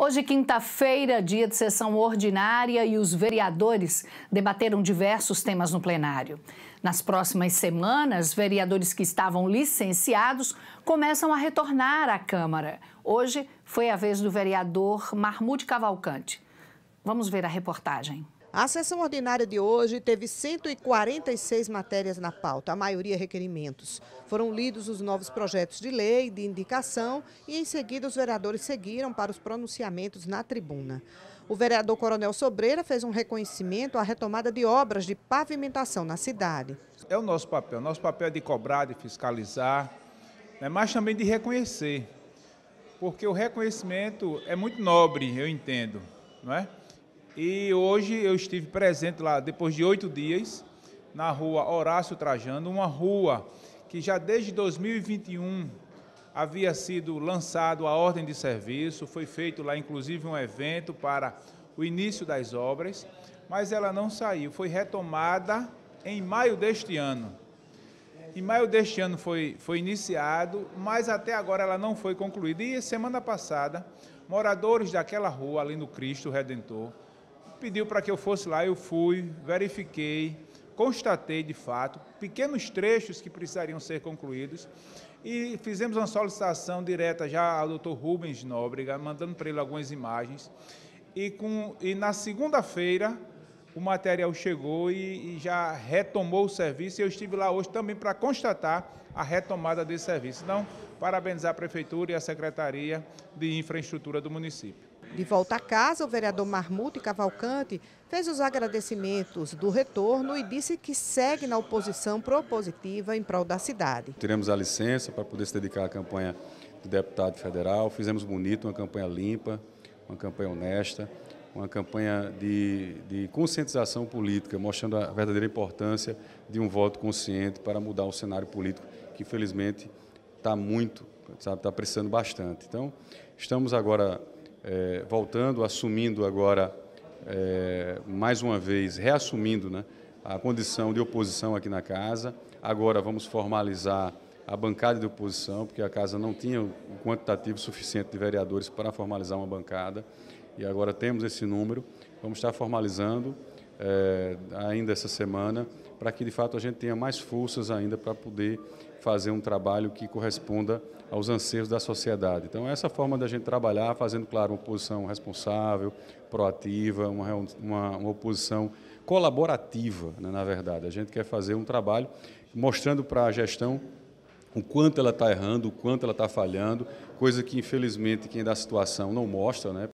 Hoje, quinta-feira, dia de sessão ordinária, e os vereadores debateram diversos temas no plenário. Nas próximas semanas, vereadores que estavam licenciados começam a retornar à Câmara. Hoje foi a vez do vereador Marmude Cavalcante. Vamos ver a reportagem. A sessão ordinária de hoje teve 146 matérias na pauta, a maioria requerimentos. Foram lidos os novos projetos de lei, de indicação e, em seguida, os vereadores seguiram para os pronunciamentos na tribuna. O vereador Coronel Sobreira fez um reconhecimento à retomada de obras de pavimentação na cidade. É o nosso papel. Nosso papel é de cobrar, de fiscalizar, né, mas também de reconhecer. Porque o reconhecimento é muito nobre, eu entendo, não é? E hoje eu estive presente lá, depois de oito dias, na rua Horácio Trajano, uma rua que já desde 2021 havia sido lançado a ordem de serviço, foi feito lá inclusive um evento para o início das obras, mas ela não saiu, foi retomada em maio deste ano. Em maio deste ano foi, foi iniciado, mas até agora ela não foi concluída. E semana passada, moradores daquela rua, ali no Cristo Redentor, pediu para que eu fosse lá, eu fui, verifiquei, constatei de fato pequenos trechos que precisariam ser concluídos e fizemos uma solicitação direta já ao Dr. Rubens Nóbrega, mandando para ele algumas imagens. E, com, e na segunda-feira o material chegou e, e, já retomou o serviço. E eu estive lá hoje também para constatar a retomada desse serviço. Então, parabenizar a Prefeitura e a Secretaria de Infraestrutura do município. De volta a casa, o vereador Marmute Cavalcante fez os agradecimentos do retorno e disse que segue na oposição propositiva em prol da cidade. Teremos a licença para poder se dedicar à campanha de deputado federal, fizemos bonito, uma campanha limpa, uma campanha honesta, uma campanha de, de conscientização política, mostrando a verdadeira importância de um voto consciente para mudar o cenário político, que infelizmente está muito, está precisando bastante. Então, estamos agora é, voltando, assumindo agora, é, mais uma vez, reassumindo né, a condição de oposição aqui na casa. Agora vamos formalizar a bancada de oposição, porque a casa não tinha o quantitativo suficiente de vereadores para formalizar uma bancada. E agora temos esse número, vamos estar formalizando é, ainda essa semana, para que de fato a gente tenha mais forças ainda para poder fazer um trabalho que corresponda aos anseios da sociedade. Então, é essa forma da gente trabalhar, fazendo, claro, uma oposição responsável, proativa, uma, uma, uma oposição colaborativa, né, na verdade. A gente quer fazer um trabalho mostrando para a gestão o quanto ela está errando, o quanto ela está falhando, coisa que, infelizmente, quem dá a situação não mostra, né?